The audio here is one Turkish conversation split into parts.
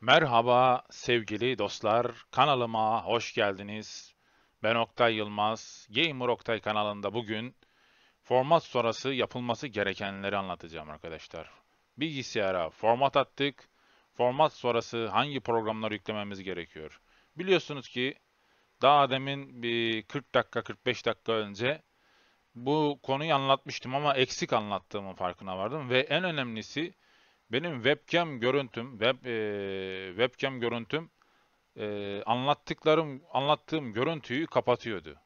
Merhaba sevgili dostlar, kanalıma hoş geldiniz. Ben Oktay Yılmaz, Gamer Oktay kanalında bugün format sonrası yapılması gerekenleri anlatacağım arkadaşlar. Bilgisayara format attık, format sonrası hangi programları yüklememiz gerekiyor? Biliyorsunuz ki daha demin bir 40 dakika 45 dakika önce bu konuyu anlatmıştım ama eksik anlattığımın farkına vardım ve en önemlisi benim webcam görüntüm, web e, webcam görüntüm e, anlattıklarım, anlattığım görüntüyü kapatıyordu.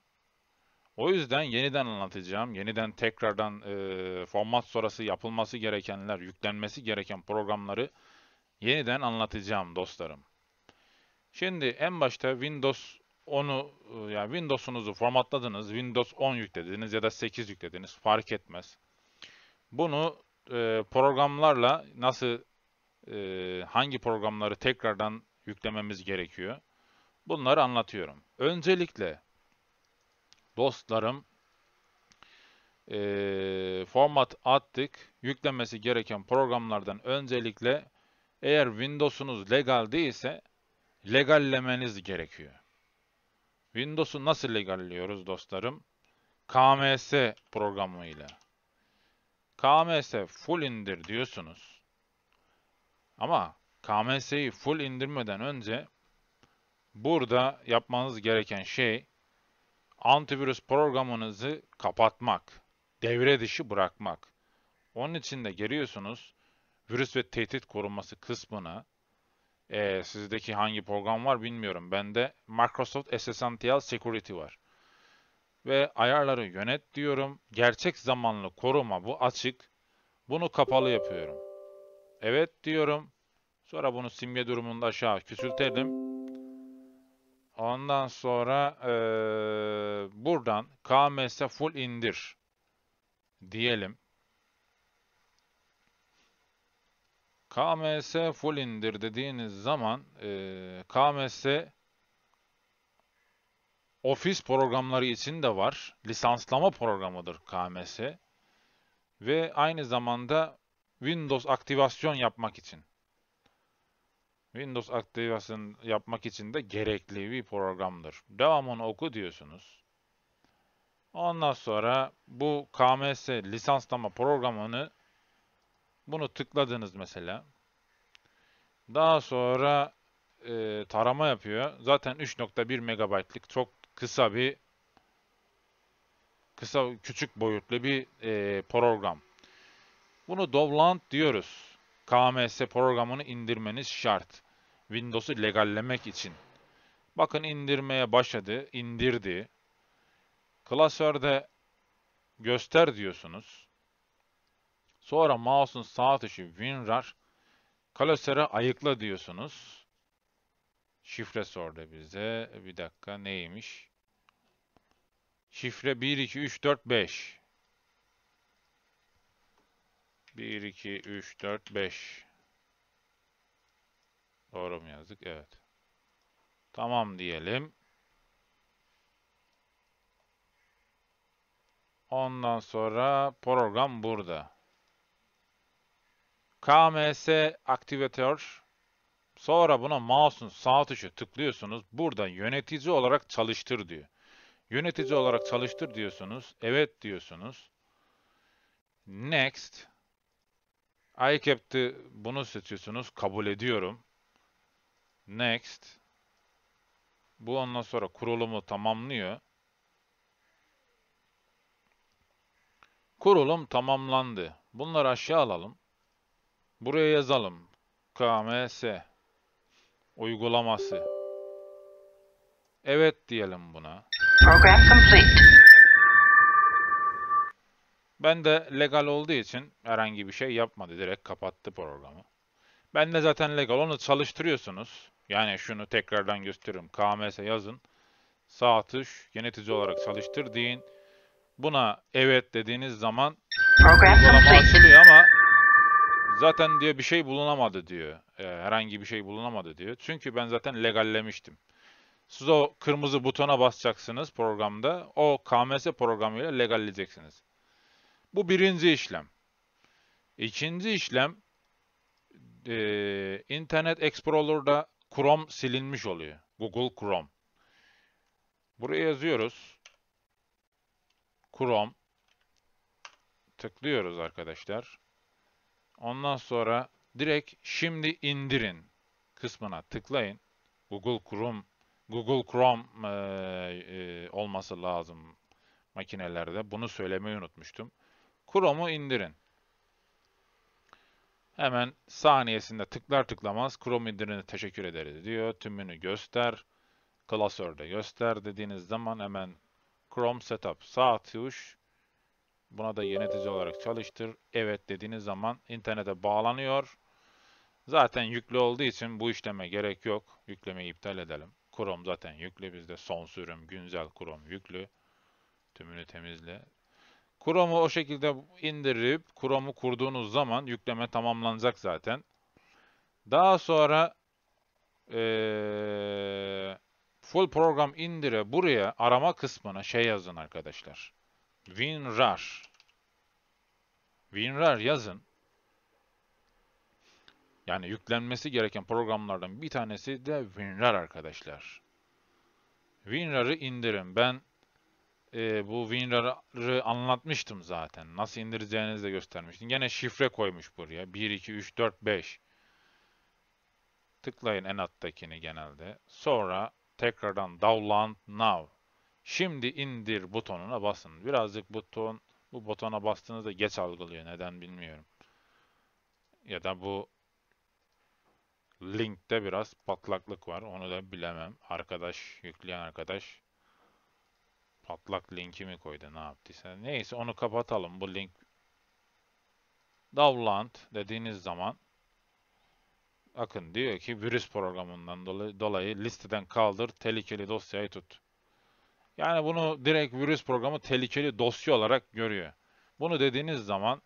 O yüzden yeniden anlatacağım, yeniden tekrardan e, format sonrası yapılması gerekenler, yüklenmesi gereken programları yeniden anlatacağım dostlarım. Şimdi en başta Windows 10'u e, yani Windows'unuzu formatladınız, Windows 10 yüklediniz ya da 8 yüklediniz fark etmez. Bunu e, programlarla nasıl e, hangi programları tekrardan yüklememiz gerekiyor. Bunları anlatıyorum. Öncelikle dostlarım e, format attık. Yüklemesi gereken programlardan öncelikle eğer Windows'unuz legal değilse legallemeniz gerekiyor. Windows'u nasıl legalliyoruz dostlarım? KMS programıyla. KMS full indir diyorsunuz. Ama KMS'yi full indirmeden önce burada yapmanız gereken şey antivirüs programınızı kapatmak, devre dışı bırakmak. Onun için de geliyorsunuz virüs ve tehdit korunması kısmına. E, sizdeki hangi program var bilmiyorum. Bende Microsoft SSNTL Security var ve ayarları yönet diyorum. Gerçek zamanlı koruma bu açık. Bunu kapalı yapıyorum. Evet diyorum. Sonra bunu simge durumunda aşağı küçültelim. Ondan sonra e, buradan KMS full indir diyelim. KMS full indir dediğiniz zaman e, KMS ofis programları için de var. Lisanslama programıdır KMS. Ve aynı zamanda Windows aktivasyon yapmak için. Windows aktivasyon yapmak için de gerekli bir programdır. Devamını oku diyorsunuz. Ondan sonra bu KMS lisanslama programını bunu tıkladınız mesela. Daha sonra e, tarama yapıyor. Zaten 3.1 megabaytlık çok kısa bir kısa küçük boyutlu bir e, program. Bunu Dovland diyoruz. KMS programını indirmeniz şart. Windows'u legallemek için. Bakın indirmeye başladı, indirdi. Klasörde göster diyorsunuz. Sonra mouse'un sağ tuşu WinRAR klasöre ayıkla diyorsunuz. Şifre sordu bize. E, bir dakika neymiş? Şifre 1, 2, 3, 4, 5. 1, 2, 3, 4, 5. Doğru mu yazdık? Evet. Tamam diyelim. Ondan sonra program burada. KMS aktivatör Sonra buna mouse'un sağ tuşu tıklıyorsunuz. buradan yönetici olarak çalıştır diyor. Yönetici olarak çalıştır diyorsunuz. Evet diyorsunuz. Next. I kept bunu seçiyorsunuz. Kabul ediyorum. Next. Bu ondan sonra kurulumu tamamlıyor. Kurulum tamamlandı. Bunları aşağı alalım. Buraya yazalım. KMS uygulaması. Evet diyelim buna. Program complete. Ben de legal olduğu için herhangi bir şey yapmadı. Direkt kapattı programı. Ben de zaten legal. Onu çalıştırıyorsunuz. Yani şunu tekrardan gösteririm. KMS yazın. Sağ tuş yönetici olarak çalıştır deyin. Buna evet dediğiniz zaman program açılıyor ama Zaten diyor bir şey bulunamadı diyor. E, herhangi bir şey bulunamadı diyor. Çünkü ben zaten legallemiştim. Siz o kırmızı butona basacaksınız programda. O KMS programıyla legalleyeceksiniz. Bu birinci işlem. İkinci işlem e, Internet Explorer'da Chrome silinmiş oluyor. Google Chrome. Buraya yazıyoruz. Chrome. Tıklıyoruz arkadaşlar. Ondan sonra direkt şimdi indirin kısmına tıklayın. Google Chrome Google Chrome e, e, olması lazım makinelerde. Bunu söylemeyi unutmuştum. Chrome'u indirin. Hemen saniyesinde tıklar tıklamaz Chrome indirini teşekkür ederiz diyor. Tümünü göster. Klasörde göster dediğiniz zaman hemen Chrome Setup sağ tuş Buna da yönetici olarak çalıştır. Evet dediğiniz zaman internete bağlanıyor. Zaten yüklü olduğu için bu işleme gerek yok. Yüklemeyi iptal edelim. Chrome zaten yüklü. Bizde son sürüm güncel Chrome yüklü. Tümünü temizle. Chrome'u o şekilde indirip Chrome'u kurduğunuz zaman yükleme tamamlanacak zaten. Daha sonra ee, full program indire buraya arama kısmına şey yazın arkadaşlar. WinRAR. WinRAR yazın. Yani yüklenmesi gereken programlardan bir tanesi de WinRAR arkadaşlar. WinRAR'ı indirin. Ben e, bu WinRAR'ı anlatmıştım zaten. Nasıl indireceğinizi de göstermiştim. Gene şifre koymuş buraya. 1, 2, 3, 4, 5. Tıklayın en alttakini genelde. Sonra tekrardan download now Şimdi indir butonuna basın. Birazcık buton bu butona bastığınızda geç algılıyor. Neden bilmiyorum. Ya da bu linkte biraz patlaklık var. Onu da bilemem. Arkadaş, yükleyen arkadaş patlak linki mi koydu ne yaptıysa. Neyse onu kapatalım. Bu link Download dediğiniz zaman Akın diyor ki virüs programından dolayı listeden kaldır, tehlikeli dosyayı tut. Yani bunu direkt virüs programı tehlikeli dosya olarak görüyor. Bunu dediğiniz zaman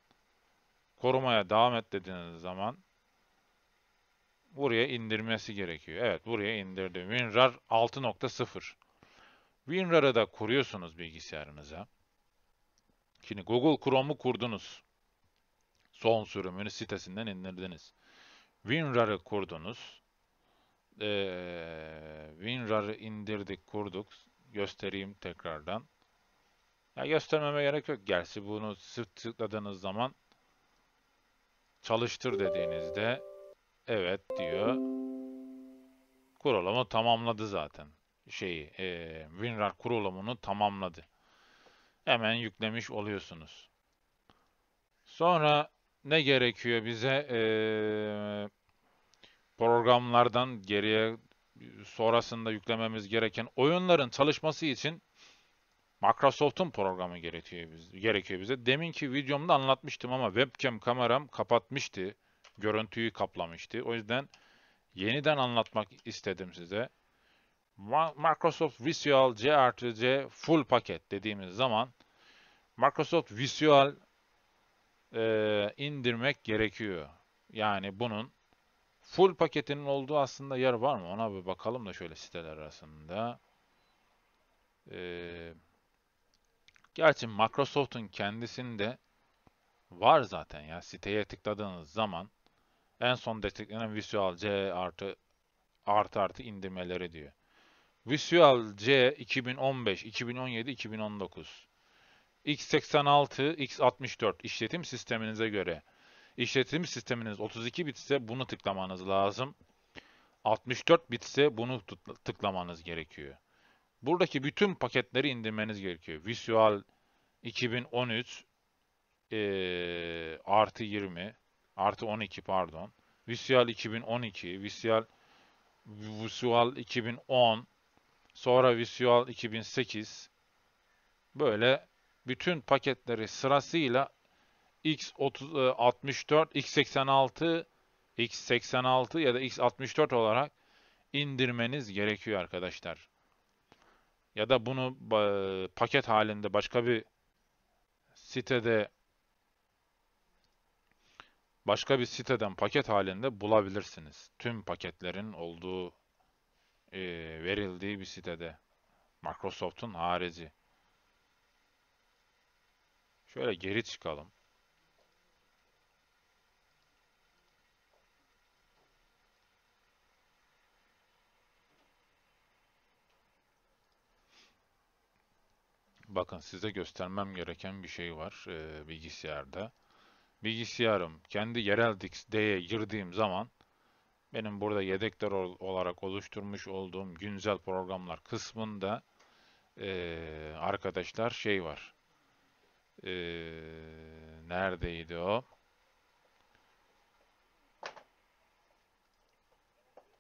korumaya devam et dediğiniz zaman buraya indirmesi gerekiyor. Evet buraya indirdi. WinRAR 6.0 WinRAR'ı da kuruyorsunuz bilgisayarınıza. Şimdi Google Chrome'u kurdunuz. Son sürümünü sitesinden indirdiniz. WinRAR'ı kurdunuz. Ee, WinRAR'ı indirdik, kurduk göstereyim tekrardan. Ya göstermeme gerek yok. Gerçi bunu sırt tıkladığınız zaman çalıştır dediğinizde evet diyor. Kurulumu tamamladı zaten. Şeyi, e, WinRAR kurulumunu tamamladı. Hemen yüklemiş oluyorsunuz. Sonra ne gerekiyor bize? Ee, programlardan geriye sonrasında yüklememiz gereken oyunların çalışması için Microsoft'un programı gerekiyor, biz, gerekiyor bize. Deminki videomda anlatmıştım ama webcam kameram kapatmıştı. Görüntüyü kaplamıştı. O yüzden yeniden anlatmak istedim size. Microsoft Visual C++ Full Paket dediğimiz zaman Microsoft Visual e, indirmek gerekiyor. Yani bunun Full paketinin olduğu aslında yer var mı? Ona bir bakalım da şöyle siteler arasında. Ee, gerçi Microsoft'un kendisinde var zaten ya. Siteye tıkladığınız zaman en son desteklenen Visual C artı artı artı indirmeleri diyor. Visual C 2015, 2017, 2019. X86, X64 işletim sisteminize göre İşletim sisteminiz 32 bit ise bunu tıklamanız lazım. 64 bit ise bunu tıklamanız gerekiyor. Buradaki bütün paketleri indirmeniz gerekiyor. Visual 2013 e, artı 20 artı 12 pardon. Visual 2012, Visual Visual 2010, sonra Visual 2008 böyle bütün paketleri sırasıyla x 64, X86, X86 ya da X64 olarak indirmeniz gerekiyor arkadaşlar. Ya da bunu paket halinde başka bir sitede başka bir siteden paket halinde bulabilirsiniz. Tüm paketlerin olduğu e, verildiği bir sitede. Microsoft'un harici. Şöyle geri çıkalım. bakın size göstermem gereken bir şey var e, bilgisayarda. Bilgisayarım kendi yerel D'ye girdiğim zaman benim burada yedekler olarak oluşturmuş olduğum güncel programlar kısmında e, arkadaşlar şey var. E, neredeydi o?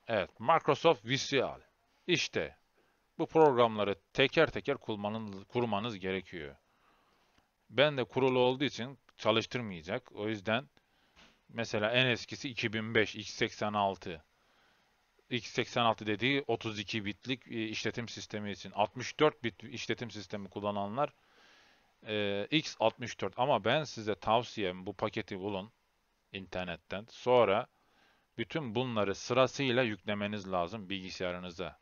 Evet, Microsoft Visual. İşte bu programları teker teker kurmanız, kurmanız gerekiyor. Ben de kurulu olduğu için çalıştırmayacak. O yüzden mesela en eskisi 2005 x86 x86 dediği 32 bitlik e, işletim sistemi için 64 bit işletim sistemi kullananlar e, x64 ama ben size tavsiyem bu paketi bulun internetten sonra bütün bunları sırasıyla yüklemeniz lazım bilgisayarınıza.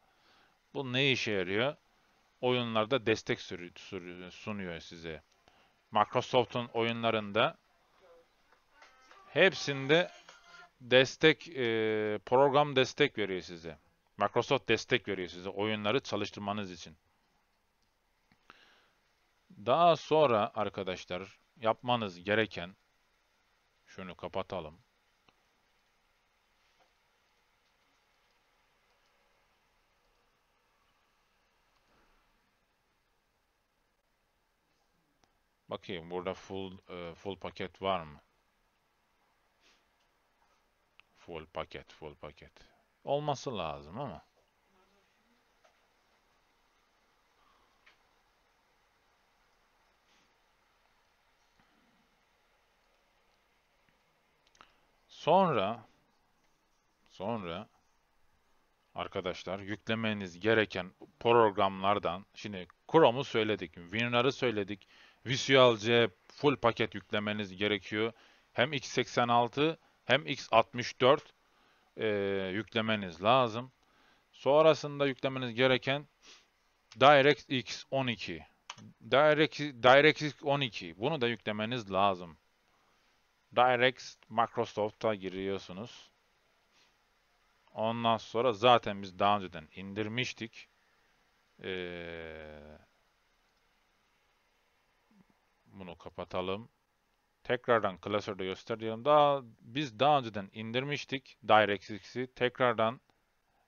Bu ne işe yarıyor? Oyunlarda destek sunuyor size. Microsoft'un oyunlarında hepsinde destek e, program destek veriyor size. Microsoft destek veriyor size oyunları çalıştırmanız için. Daha sonra arkadaşlar yapmanız gereken şunu kapatalım. Bakayım burada full e, full paket var mı? Full paket, full paket. Olması lazım ama. Sonra sonra arkadaşlar yüklemeniz gereken programlardan şimdi Chrome'u söyledik, WinRAR'ı söyledik, Visual-C full paket yüklemeniz gerekiyor. Hem x86 hem x64 e, yüklemeniz lazım. Sonrasında yüklemeniz gereken DirectX 12. Direct, DirectX 12. Bunu da yüklemeniz lazım. Direct Microsoft'a giriyorsunuz. Ondan sonra zaten biz daha önceden indirmiştik. Ee, bunu kapatalım. Tekrardan klasörde göster diyelim. Daha, biz daha önceden indirmiştik DirectX'i. Tekrardan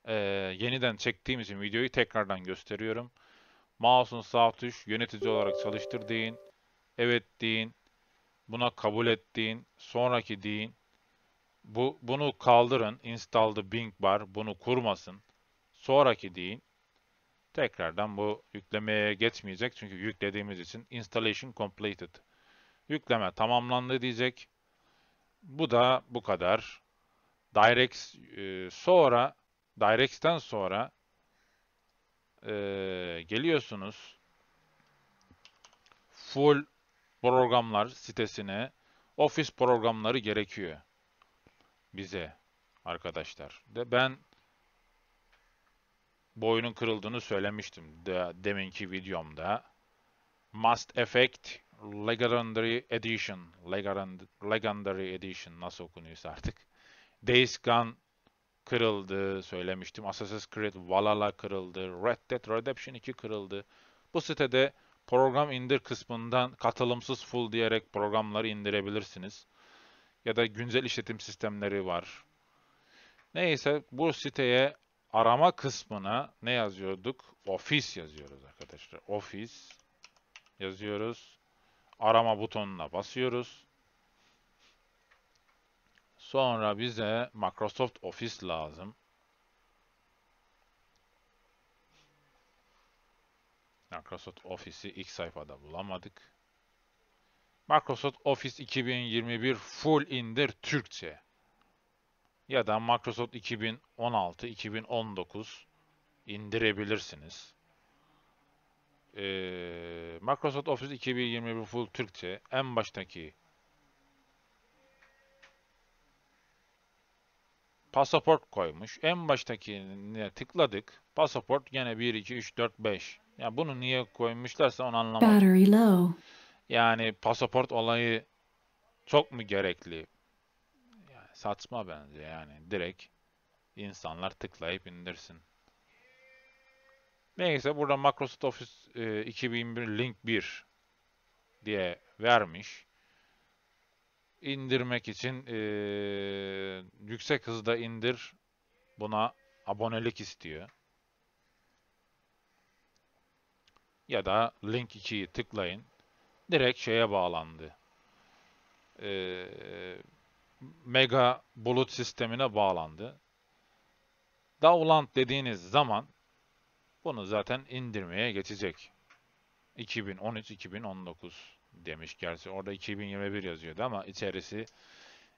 e, yeniden çektiğim için videoyu tekrardan gösteriyorum. Mouse'un sağ tuş yönetici olarak çalıştırdığın, Evet deyin. Buna kabul ettiğin, Sonraki deyin. Bu, bunu kaldırın. Install'da Bing bar, Bunu kurmasın. Sonraki deyin. Tekrardan bu yüklemeye geçmeyecek. Çünkü yüklediğimiz için installation completed. Yükleme tamamlandı diyecek. Bu da bu kadar. Direct e, sonra Direct'ten sonra e, geliyorsunuz. Full programlar sitesine Office programları gerekiyor bize arkadaşlar. De ben boyunun kırıldığını söylemiştim de, deminki videomda. Must Effect Legendary Edition Legendary Edition nasıl okunuyorsa artık. Days Gone kırıldı söylemiştim. Assassin's Creed Valhalla kırıldı. Red Dead Redemption 2 kırıldı. Bu sitede program indir kısmından katılımsız full diyerek programları indirebilirsiniz. Ya da güncel işletim sistemleri var. Neyse bu siteye arama kısmına ne yazıyorduk? Office yazıyoruz arkadaşlar. Office yazıyoruz. Arama butonuna basıyoruz. Sonra bize Microsoft Office lazım. Microsoft Office'i ilk sayfada bulamadık. Microsoft Office 2021 Full indir Türkçe ya da Microsoft 2016-2019 indirebilirsiniz. Ee, Microsoft Office 2021 Full Türkçe en baştaki pasaport koymuş. En baştakine tıkladık. Pasaport gene 1, 2, 3, 4, 5. Ya yani bunu niye koymuşlarsa onu anlamadım. Yani pasaport olayı çok mu gerekli? Satma bence yani. Direkt insanlar tıklayıp indirsin. Neyse burada Microsoft Office e, 2001 Link 1 diye vermiş. İndirmek için e, yüksek hızda indir. Buna abonelik istiyor. Ya da Link 2'yi tıklayın. Direkt şeye bağlandı. Eee mega bulut sistemine bağlandı. Download dediğiniz zaman bunu zaten indirmeye geçecek. 2013-2019 demiş gerçi. Orada 2021 yazıyordu ama içerisi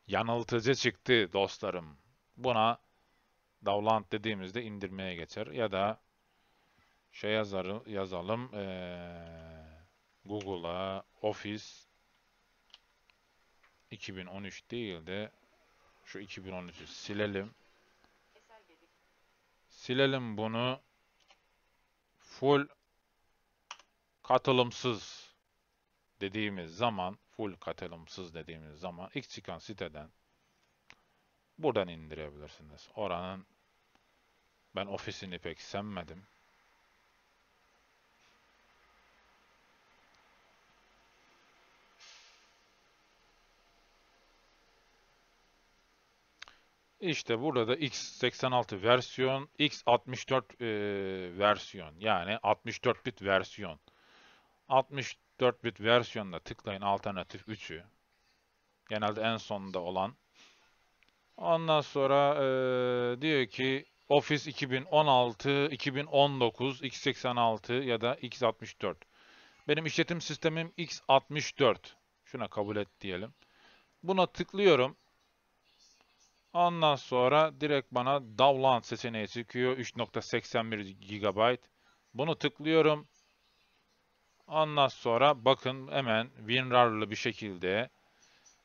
yanıltıcı çıktı dostlarım. Buna download dediğimizde indirmeye geçer. Ya da şey yazarı, yazalım ee, Google'a Office 2013 değil de şu 2013'ü silelim. Silelim bunu. Full katılımsız dediğimiz zaman, full katılımsız dediğimiz zaman ilk çıkan siteden buradan indirebilirsiniz. Oranın ben ofisini pek sevmedim. İşte burada da x86 versiyon, x64 e, versiyon yani 64 bit versiyon. 64 bit versiyonda tıklayın alternatif 3'ü. Genelde en sonunda olan. Ondan sonra e, diyor ki Office 2016, 2019, x86 ya da x64. Benim işletim sistemim x64. Şuna kabul et diyelim. Buna tıklıyorum. Ondan sonra direkt bana download seçeneği çıkıyor. 3.81 GB. Bunu tıklıyorum. Ondan sonra bakın hemen WinRAR'lı bir şekilde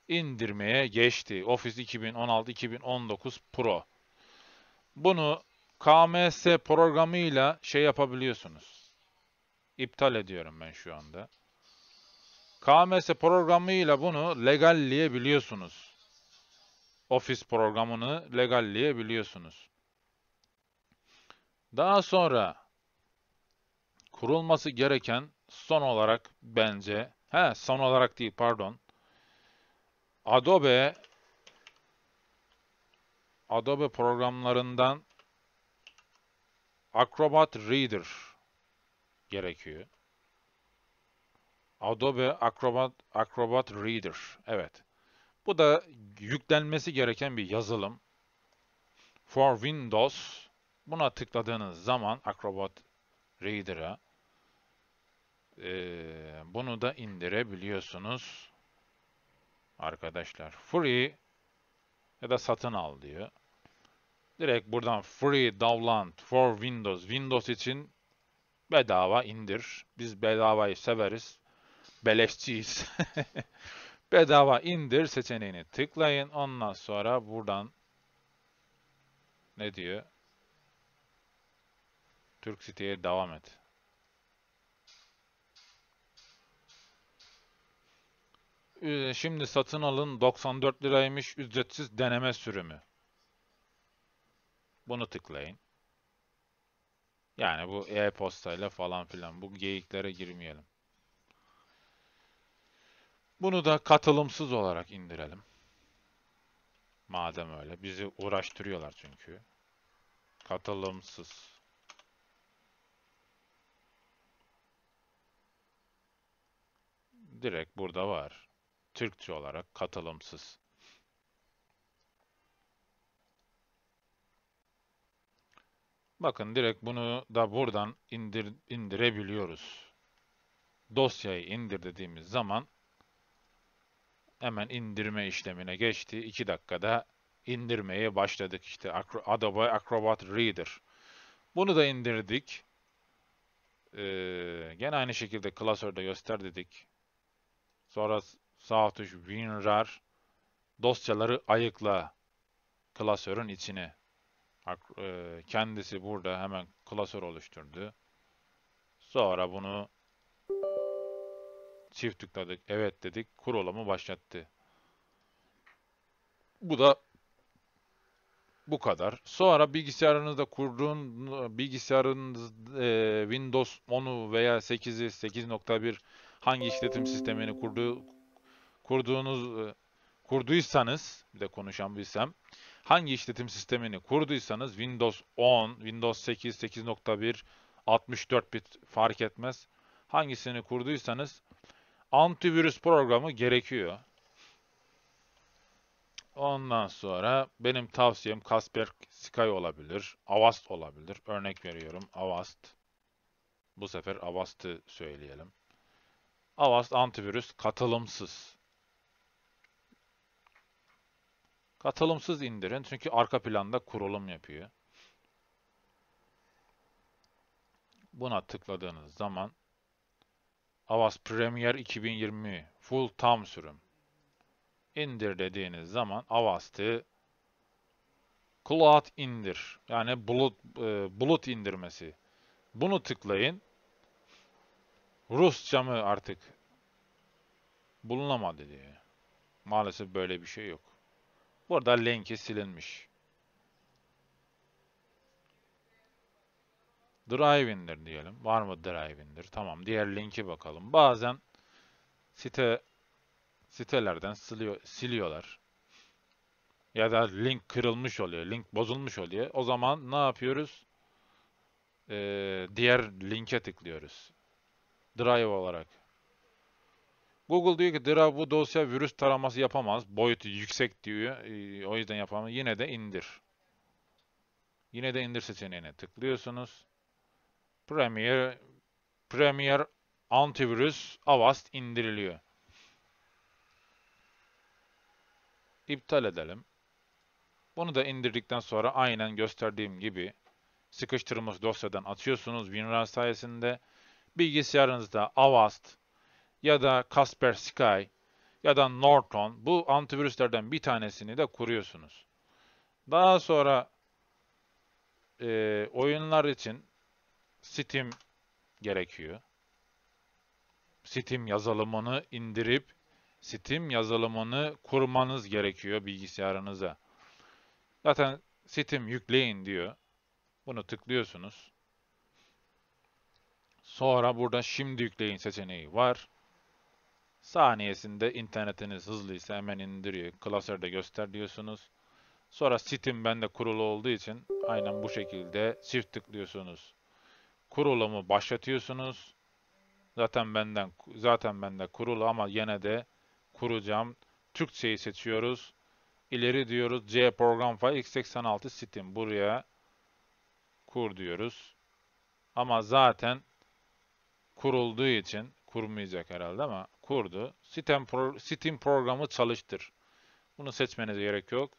indirmeye geçti. Office 2016-2019 Pro. Bunu KMS programıyla şey yapabiliyorsunuz. İptal ediyorum ben şu anda. KMS programıyla bunu legalleyebiliyorsunuz. Office programını legalleyebiliyorsunuz. Daha sonra kurulması gereken son olarak bence, he son olarak değil pardon, Adobe Adobe programlarından Acrobat Reader gerekiyor. Adobe Acrobat Acrobat Reader. Evet. Bu da yüklenmesi gereken bir yazılım. For Windows. Buna tıkladığınız zaman Acrobat Reader'a e, bunu da indirebiliyorsunuz. Arkadaşlar free ya da satın al diyor. Direkt buradan free download for Windows. Windows için bedava indir. Biz bedavayı severiz. Beleşçiyiz. Bedava indir seçeneğini tıklayın. Ondan sonra buradan ne diyor? Türk siteye devam et. Ee, şimdi satın alın 94 liraymış ücretsiz deneme sürümü. Bunu tıklayın. Yani bu e-postayla falan filan bu geyiklere girmeyelim. Bunu da katılımsız olarak indirelim. Madem öyle. Bizi uğraştırıyorlar çünkü. Katılımsız. Direkt burada var. Türkçe olarak katılımsız. Bakın direkt bunu da buradan indir, indirebiliyoruz. Dosyayı indir dediğimiz zaman hemen indirme işlemine geçti. 2 dakikada indirmeye başladık işte Adobe Acrobat Reader. Bunu da indirdik. Ee, gene aynı şekilde klasörde göster dedik. Sonra sağ tuş WinRAR dosyaları ayıkla klasörün içine. E, kendisi burada hemen klasör oluşturdu. Sonra bunu Çift tıkladık. Evet dedik. Kurulumu başlattı. Bu da bu kadar. Sonra bilgisayarınızda kurduğun bilgisayarınız e, Windows 10'u veya 8'i 8.1 hangi işletim sistemini kurduğu kurduğunuz e, kurduysanız bir de konuşan bilsem hangi işletim sistemini kurduysanız Windows 10, Windows 8, 8.1, 64 bit fark etmez. Hangisini kurduysanız antivirüs programı gerekiyor. Ondan sonra benim tavsiyem Kasper Sky olabilir. Avast olabilir. Örnek veriyorum Avast. Bu sefer Avast'ı söyleyelim. Avast antivirüs katılımsız. Katılımsız indirin çünkü arka planda kurulum yapıyor. Buna tıkladığınız zaman Avast Premier 2020 Full Tam sürüm. İndir dediğiniz zaman Avast'ı Cloud indir. Yani bulut e, bulut indirmesi. Bunu tıklayın. Rusça mı artık bulunamadı diye. Maalesef böyle bir şey yok. Burada linki silinmiş. Drive-in'dir diyelim. Var mı drive-in'dir? Tamam. Diğer linki bakalım. Bazen site sitelerden siliyor, siliyorlar. Ya da link kırılmış oluyor. Link bozulmuş oluyor. O zaman ne yapıyoruz? Ee, diğer linke tıklıyoruz. Drive olarak. Google diyor ki drive bu dosya virüs taraması yapamaz. Boyutu yüksek diyor. Ee, o yüzden yapamaz. Yine de indir. Yine de indir seçeneğine tıklıyorsunuz. Premier Premier antivirüs Avast indiriliyor. İptal edelim. Bunu da indirdikten sonra aynen gösterdiğim gibi sıkıştırılmış dosyadan atıyorsunuz WinRAR sayesinde. Bilgisayarınızda Avast ya da Casper Sky ya da Norton bu antivirüslerden bir tanesini de kuruyorsunuz. Daha sonra e, oyunlar için Steam gerekiyor. Steam yazılımını indirip Steam yazılımını kurmanız gerekiyor bilgisayarınıza. Zaten Steam yükleyin diyor. Bunu tıklıyorsunuz. Sonra burada şimdi yükleyin seçeneği var. Saniyesinde internetiniz hızlıysa hemen indiriyor. Klasörde göster diyorsunuz. Sonra Steam bende kurulu olduğu için aynen bu şekilde çift tıklıyorsunuz kurulumu başlatıyorsunuz. Zaten benden zaten bende kurulu ama yine de kuracağım. Türkçeyi seçiyoruz. İleri diyoruz C program file x86 sitim buraya kur diyoruz. Ama zaten kurulduğu için kurmayacak herhalde ama kurdu. Sitem, pro, sitim programı çalıştır. Bunu seçmenize gerek yok.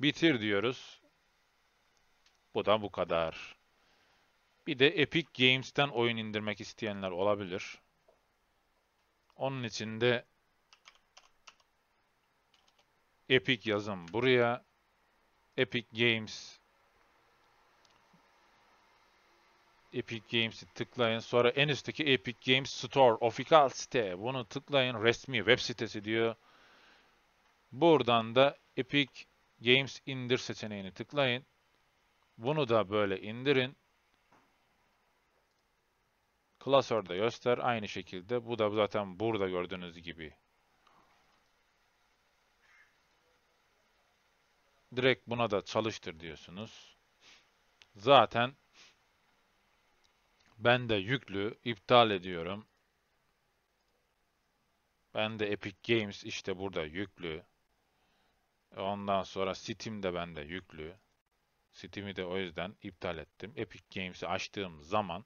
Bitir diyoruz. Bu da bu kadar. Bir de Epic Games'ten oyun indirmek isteyenler olabilir. Onun için de Epic yazın buraya. Epic Games Epic Games'i tıklayın. Sonra en üstteki Epic Games Store, official site. Bunu tıklayın. Resmi web sitesi diyor. Buradan da Epic Games indir seçeneğini tıklayın. Bunu da böyle indirin klasörde göster. Aynı şekilde bu da zaten burada gördüğünüz gibi. Direkt buna da çalıştır diyorsunuz. Zaten ben de yüklü iptal ediyorum. Ben de Epic Games işte burada yüklü. Ondan sonra Steam de bende yüklü. Steam'i de o yüzden iptal ettim. Epic Games'i açtığım zaman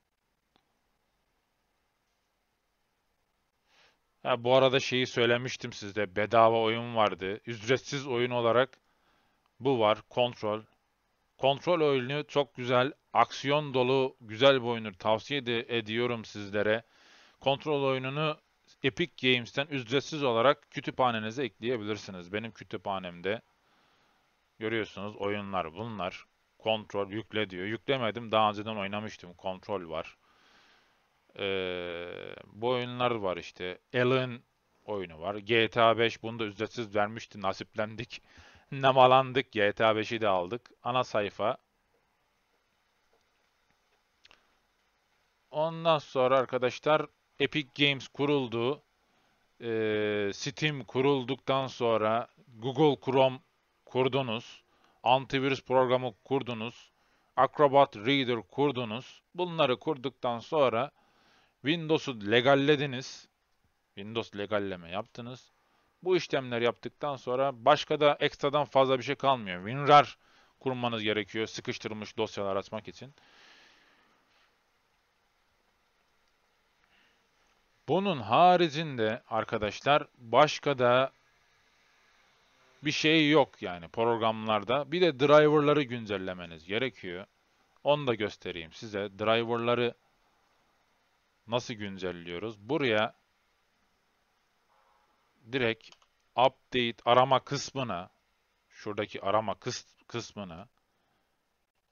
Ha, bu arada şeyi söylemiştim sizde. Bedava oyun vardı. Ücretsiz oyun olarak bu var. Kontrol. Kontrol oyunu çok güzel. Aksiyon dolu güzel bir oyundur. Tavsiye de ediyorum sizlere. Kontrol oyununu Epic Games'ten ücretsiz olarak kütüphanenize ekleyebilirsiniz. Benim kütüphanemde görüyorsunuz oyunlar bunlar. Kontrol yükle diyor. Yüklemedim. Daha önceden oynamıştım. Kontrol var. Ee, bu oyunlar var işte. Alien oyunu var. GTA 5 bunu da ücretsiz vermişti. Nasiplendik. Nemalandık. GTA 5'i de aldık. Ana sayfa. Ondan sonra arkadaşlar Epic Games kuruldu. Ee, Steam kurulduktan sonra Google Chrome kurdunuz. Antivirüs programı kurdunuz. Acrobat Reader kurdunuz. Bunları kurduktan sonra Windows'u legallediniz. Windows legalleme yaptınız. Bu işlemler yaptıktan sonra başka da ekstradan fazla bir şey kalmıyor. WinRAR kurmanız gerekiyor sıkıştırılmış dosyalar açmak için. Bunun haricinde arkadaşlar başka da bir şey yok yani programlarda. Bir de driverları güncellemeniz gerekiyor. Onu da göstereyim size. Driverları Nasıl güncelliyoruz? Buraya direkt update arama kısmına şuradaki arama kıs kısmına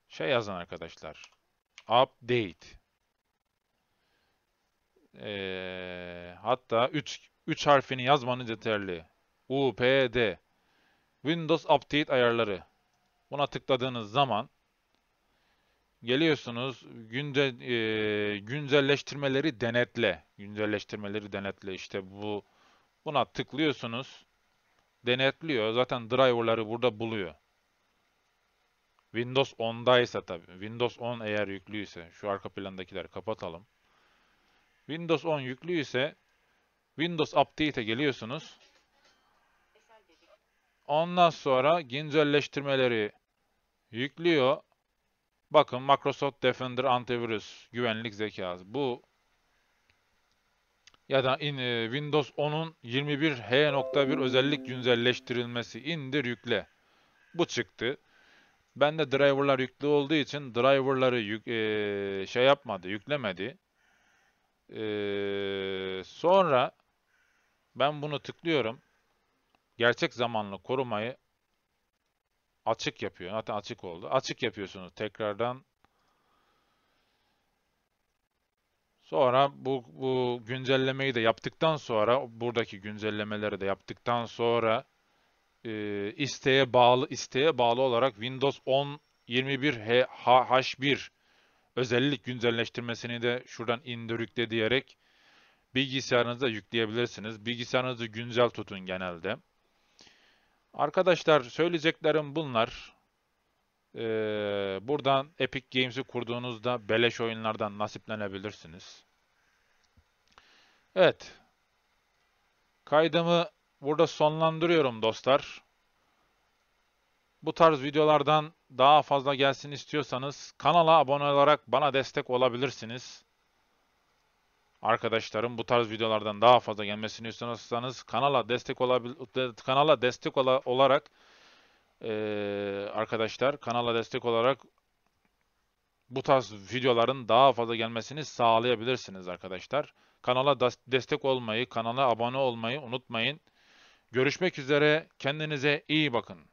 şey yazın arkadaşlar. Update. Ee, hatta 3 3 harfini yazmanız yeterli. UPD. Windows Update ayarları. Buna tıkladığınız zaman Geliyorsunuz günce, e, güncelleştirmeleri denetle. Güncelleştirmeleri denetle işte bu buna tıklıyorsunuz. Denetliyor. Zaten driverları burada buluyor. Windows 10'daysa tabii. Windows 10 eğer yüklüyse şu arka plandakiler kapatalım. Windows 10 yüklüyse Windows Update'e geliyorsunuz. Ondan sonra güncelleştirmeleri yüklüyor. Bakın Microsoft Defender Antivirus güvenlik zekası. Bu ya da in, e, Windows 10'un 21H.1 özellik güncelleştirilmesi. indir yükle. Bu çıktı. Ben de driverlar yüklü olduğu için driverları yük, e, şey yapmadı, yüklemedi. E, sonra ben bunu tıklıyorum. Gerçek zamanlı korumayı Açık yapıyor. Zaten açık oldu. Açık yapıyorsunuz tekrardan. Sonra bu, bu güncellemeyi de yaptıktan sonra, buradaki güncellemeleri de yaptıktan sonra e, isteğe bağlı isteğe bağlı olarak Windows 10 21 H1 özellik güncelleştirmesini de şuradan indirükle diyerek bilgisayarınıza yükleyebilirsiniz. Bilgisayarınızı güncel tutun genelde. Arkadaşlar söyleyeceklerim bunlar. Ee, buradan Epic Games'i kurduğunuzda beleş oyunlardan nasiplenebilirsiniz. Evet. Kaydımı burada sonlandırıyorum dostlar. Bu tarz videolardan daha fazla gelsin istiyorsanız kanala abone olarak bana destek olabilirsiniz. Arkadaşlarım bu tarz videolardan daha fazla gelmesini istiyorsanız kanala destek olabil kanala destek ola olarak e, arkadaşlar kanala destek olarak bu tarz videoların daha fazla gelmesini sağlayabilirsiniz arkadaşlar. Kanala destek olmayı, kanala abone olmayı unutmayın. Görüşmek üzere. Kendinize iyi bakın.